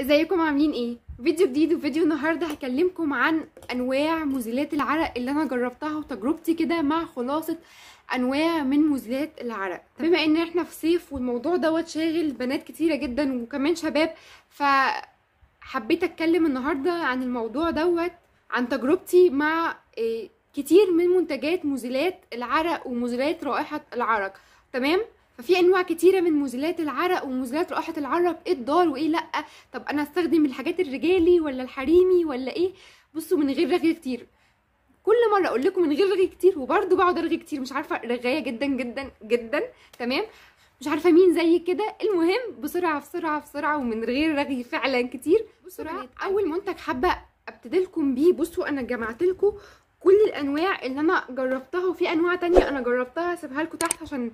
ازيكم عاملين ايه فيديو جديد وفيديو النهارده هكلمكم عن انواع مزيلات العرق اللي انا جربتها وتجربتي كده مع خلاصه انواع من مزيلات العرق بما ان احنا في صيف والموضوع دوت شاغل بنات كتيره جدا وكمان شباب فحبيت اتكلم النهارده عن الموضوع دوت عن تجربتي مع آه، كتير من منتجات مزيلات العرق ومزيلات رائحه العرق تمام ففي انواع كتيره من مزيلات العرق ومزيلات رائحه العرق ايه الضار وايه لا طب انا استخدم الحاجات الرجالي ولا الحريمي ولا ايه بصوا من غير رغي كتير كل مره اقول لكم من غير رغي كتير وبرده بقعد ارغي كتير مش عارفه رغايه جدا جدا جدا تمام مش عارفه مين زي كده المهم بسرعه بسرعه بسرعه ومن غير رغي فعلا كتير بسرعه اول منتج حابه ابتدي لكم بيه بصوا انا جمعت لكم كل الانواع اللي انا جربتها وفي انواع تانية انا جربتها هسيبها لكم تحت عشان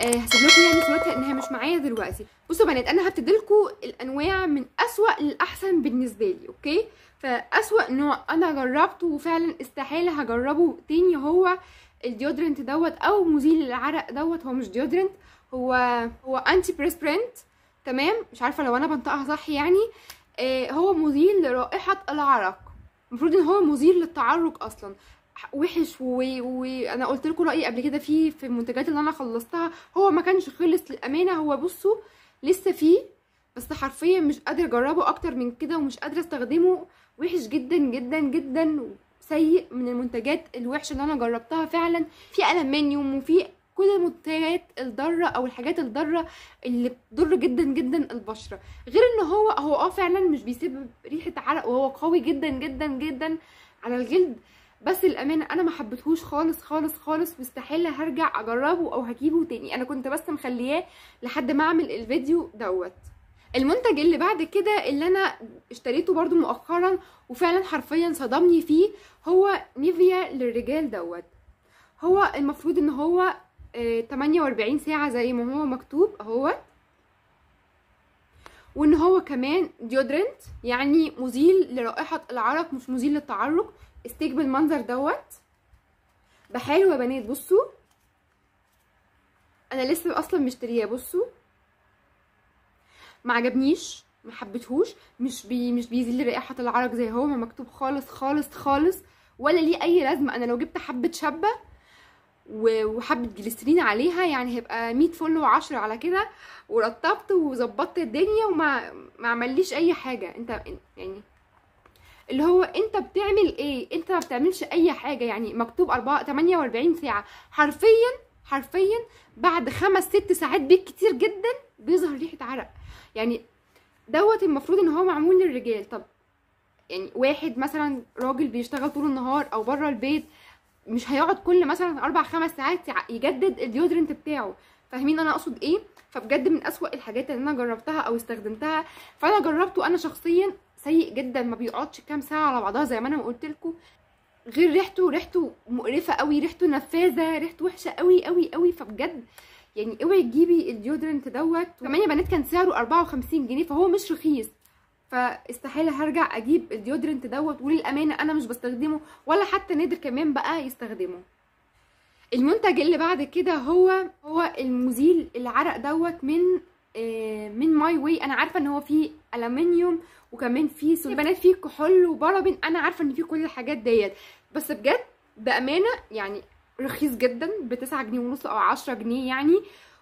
آه، هسيب لكم يعني صورتها انها مش معايا دلوقتي بصوا يا بنات انا هبتدي لكم الانواع من اسوا للاحسن بالنسبه لي اوكي فاسوا نوع انا جربته وفعلا استحاله هجربه تاني هو الديودرنت دوت او مزيل العرق دوت هو مش ديودرنت هو هو انتي بريسبرنت تمام مش عارفه لو انا بنطقها صح يعني آه هو مزيل لرائحه العرق المفروض ان هو مثير للتعرج اصلا وحش وانا قلت لكم رايي قبل كده في في المنتجات اللي انا خلصتها هو ما كانش خلص للامانه هو بصوا لسه فيه بس حرفيا مش قادره اجربه اكتر من كده ومش قادره استخدمه وحش جدا جدا جدا سيء من المنتجات الوحشه اللي انا جربتها فعلا في المنيوم وفي كل المنتجات الضاره او الحاجات الضاره اللي بتضر جدا جدا البشره غير ان هو هو اه فعلا مش بيسيب ريحه عرق وهو قوي جدا جدا جدا على الجلد بس الامانه انا ما حبيتهوش خالص خالص خالص مستحيل هرجع اجربه او هجيبه تاني انا كنت بس مخلياه لحد ما اعمل الفيديو دوت المنتج اللي بعد كده اللي انا اشتريته برضو مؤخرا وفعلا حرفيا صدمني فيه هو نيفيا للرجال دوت هو المفروض ان هو 48 آه، ساعة زي ما هو مكتوب اهو وان هو كمان ديودرنت يعني مزيل لرائحة العرق مش مزيل للتعرق استيك بالمنظر دوت بحلو يا بنات بصوا انا لسه اصلا مشترياه بصوا ما عجبنيش ما حبيتهوش مش بي مش بيزيل رائحه العرق زي هو ما مكتوب خالص خالص خالص ولا ليه اي لازمه انا لو جبت حبه شابه وحبه جلسترين عليها يعني هيبقى 100 فل و10 على كده ورطبت وظبطت الدنيا وما ما عمليش اي حاجه انت يعني اللي هو انت بتعمل ايه انت ما بتعملش اي حاجه يعني مكتوب 4 48 ساعه حرفيا حرفيا بعد خمس ست ساعات بالكتير جدا بيظهر ريحه عرق يعني دوت المفروض ان هو معمول للرجال طب يعني واحد مثلا راجل بيشتغل طول النهار او بره البيت مش هيقعد كل مثلا اربع خمس ساعات يجدد الديودرنت بتاعه فاهمين انا اقصد ايه فبجد من اسوأ الحاجات اللي انا جربتها او استخدمتها فانا جربته انا شخصيا سيء جدا ما بيقعدش كام ساعه على بعضها زي ما انا قلت لكم غير ريحته ريحته مقرفه قوي ريحته نفاذه ريحته وحشه قوي قوي قوي فبجد يعني اوعي تجيبي الديودرنت دوت كمان يا بنات كان سعره 54 جنيه فهو مش رخيص فاستحاله هرجع اجيب الديودرنت دوت وللامانه انا مش بستخدمه ولا حتى نادر كمان بقى يستخدمه المنتج اللي بعد كده هو هو المزيل العرق دوت من آه، من ماي واي انا عارفه ان هو فيه الومنيوم وكمان فيه سود بنات فيه كحول وبارابين انا عارفه ان فيه كل الحاجات ديت بس بجد بامانه يعني رخيص جدا ب 9 جنيه ونص او 10 جنيه يعني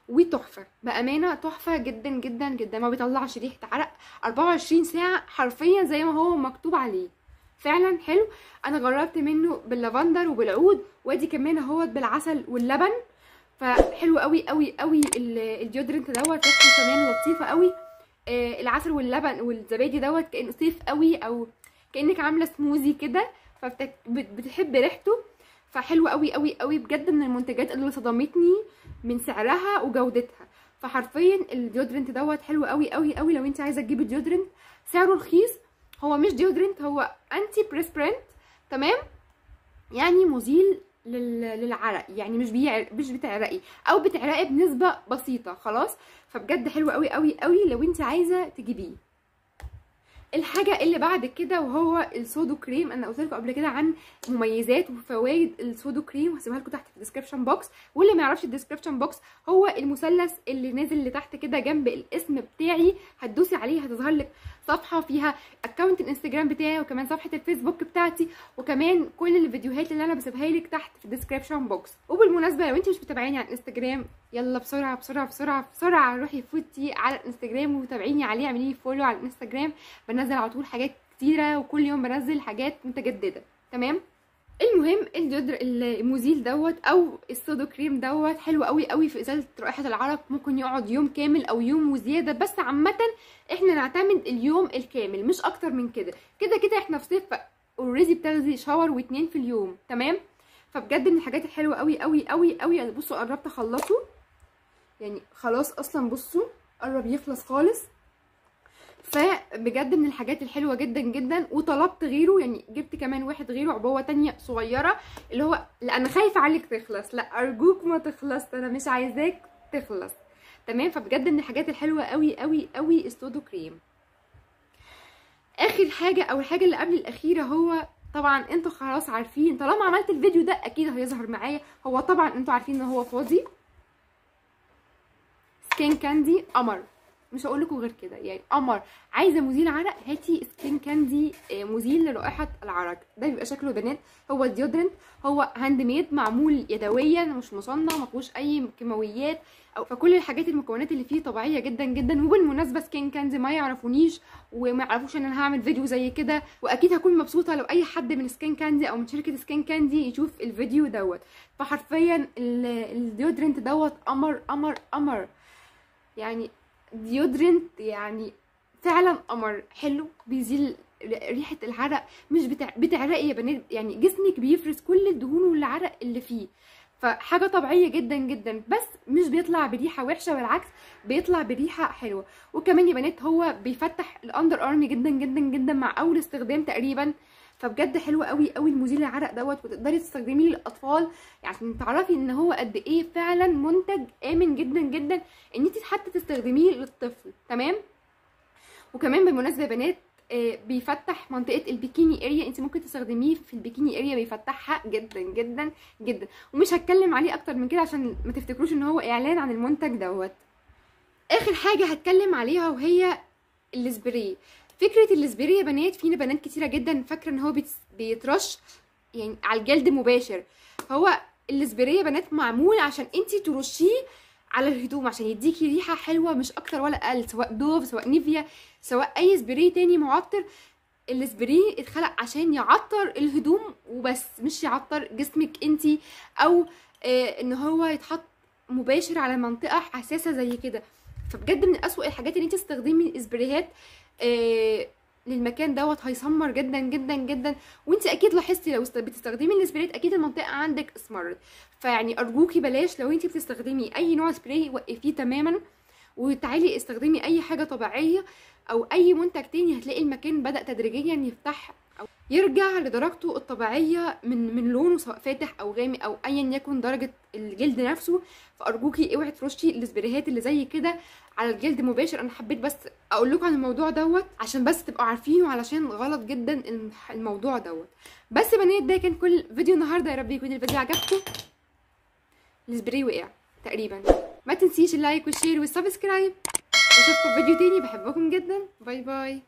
وتحفه بامانه تحفه جدا جدا جدا ما بيطلعش ريحه عرق 24 ساعه حرفيا زي ما هو مكتوب عليه فعلا حلو انا جربت منه باللافندر وبالعود وادي كمان اهوت بالعسل واللبن فحلو قوي قوي قوي الديودرنت دوت ريحته كمان لطيفه قوي آه العسل واللبن والزبادي دوت كانه صيف قوي او كانك عامله سموزي كده فبتحب ريحته فحلو قوي قوي قوي بجد من المنتجات اللي صدمتني من سعرها وجودتها فحرفيا الديودرنت دوت حلو قوي قوي قوي لو انت عايزه تجيبي ديودرنت سعره رخيص هو مش ديودرنت هو انتي بريسبرنت تمام يعني مزيل للعرق يعني مش مش بتعرقي او بتعرقي بنسبه بسيطه خلاص فبجد حلو قوي قوي قوي لو انت عايزه تجيبيه الحاجه اللي بعد كده وهو السودو كريم انا قلت لكم قبل كده عن مميزات وفوائد السودو كريم هسيبها لكم تحت في الديسكربشن بوكس واللي ما يعرفش الديسكربشن بوكس هو المثلث اللي نازل لتحت كده جنب الاسم بتاعي هتدوسي عليه هتظهر لك صفحه فيها اكونت الانستجرام بتاعي وكمان صفحه الفيسبوك بتاعتي وكمان كل الفيديوهات اللي انا بسيبها لك تحت في الديسكربشن بوكس وبالمناسبه لو انت مش متابعاني على انستجرام يلا بسرعه بسرعه بسرعه بسرعه روحي فوتي على الانستجرام وتابعيني عليه اعملي فولو على الانستجرام بنزل على طول حاجات كتيره وكل يوم بنزل حاجات متجدده تمام المهم الجدر المزيل دوت او السودو كريم دوت حلو قوي قوي في ازاله رائحه العرق ممكن يقعد يوم كامل او يوم وزياده بس عامه احنا نعتمد اليوم الكامل مش اكتر من كده كده كده احنا في صيف اوريدي بتاخدي شاور واتنين في اليوم تمام فبجد من الحاجات الحلوه قوي قوي قوي قوي بصوا قربت اخلصه يعني خلاص اصلا بصوا قرب يخلص خالص فبجد من الحاجات الحلوه جدا جدا وطلبت غيره يعني جبت كمان واحد غيره عبوه تانية صغيره اللي هو لا انا خايفه عليك تخلص لا ارجوك ما تخلص انا مش عايزاك تخلص تمام فبجد من الحاجات الحلوه قوي قوي قوي استودو كريم اخر حاجه او الحاجه اللي قبل الاخيره هو طبعا انتوا خلاص عارفين طالما عملت الفيديو ده اكيد هيظهر معايا هو طبعا انتوا عارفين ان هو فاضي سكين كاندي قمر مش هقول لكم غير كده يعني قمر عايزه مزيل عرق هاتي سكين كاندي مزيل لرائحه العرق ده بيبقى شكله بنات هو ديودرنت هو هاند ميد معمول يدويا مش مصنع ما فيهوش اي كيماويات او فكل الحاجات المكونات اللي فيه طبيعيه جدا جدا وبالمناسبه سكين كاندي ما يعرفونيش وما يعرفوش ان انا هعمل فيديو زي كده واكيد هكون مبسوطه لو اي حد من سكين كاندي او من شركه سكين كاندي يشوف الفيديو دوت فحرفيا الديودرنت دوت قمر قمر قمر يعني ديودرنت يعني فعلا قمر حلو بيزيل ريحه العرق مش بتع... بتعرقي يا بنات يعني جسمك بيفرز كل الدهون والعرق اللي فيه فحاجه طبيعيه جدا جدا بس مش بيطلع بريحه وحشه والعكس بيطلع بريحه حلوه وكمان يا بنات هو بيفتح الاندر ارمي جدا جدا جدا مع اول استخدام تقريبا فبجد حلو قوي قوي المزيل العرق دوت وتقدري تستخدميه للاطفال عشان تعرفي ان هو قد ايه فعلا منتج امن جدا جدا ان انت حتى تستخدميه للطفل تمام وكمان بالمناسبه يا بنات آه، بيفتح منطقه البيكيني اريا انت ممكن تستخدميه في البيكيني اريا بيفتحها جدا جدا جدا ومش هتكلم عليه اكتر من كده عشان ما تفتكروش ان هو اعلان عن المنتج دوت اخر حاجه هتكلم عليها وهي السبراي فكره السبراي يا بنات فينا بنات كتيره جدا فاكره ان هو بيترش يعني على الجلد مباشر فهو السبراي يا بنات معمول عشان انت ترشيه على الهدوم عشان يديكي ريحه حلوه مش اكتر ولا اقل سواء دوف سواء نيفيا سواء اي سبري تاني معطر الاسبري اتخلق عشان يعطر الهدوم وبس مش يعطر جسمك انت او اه ان هو يتحط مباشر على منطقه حساسه زي كده فبجد من اسوء الحاجات ان انت تستخدمي اسبريهات آه، للمكان دوت هيسمر جدا جدا جدا وانت اكيد لاحظتي لو بتستخدمي الاسبريت اكيد المنطقه عندك اسمرت فيعني ارجوكي بلاش لو انت بتستخدمي اي نوع سبراي وقفيه تماما وتعالي استخدمي اي حاجه طبيعيه او اي منتج تاني هتلاقي المكان بدا تدريجيا يفتح يرجع لدرجته الطبيعيه من من لونه سواء فاتح او غامق او ايا يكن درجه الجلد نفسه فارجوكي اوعي ترشي السبريهات اللي زي كده على الجلد مباشر انا حبيت بس اقول لكم عن الموضوع دوت عشان بس تبقوا عارفينه علشان غلط جدا الموضوع دوت بس يا بنات ده كان كل فيديو النهارده يا رب يكون الفيديو عجبكم السبراي وقع تقريبا ما تنسيش اللايك والشير والسبسكرايب واشوفكم في فيديو تاني بحبكم جدا باي باي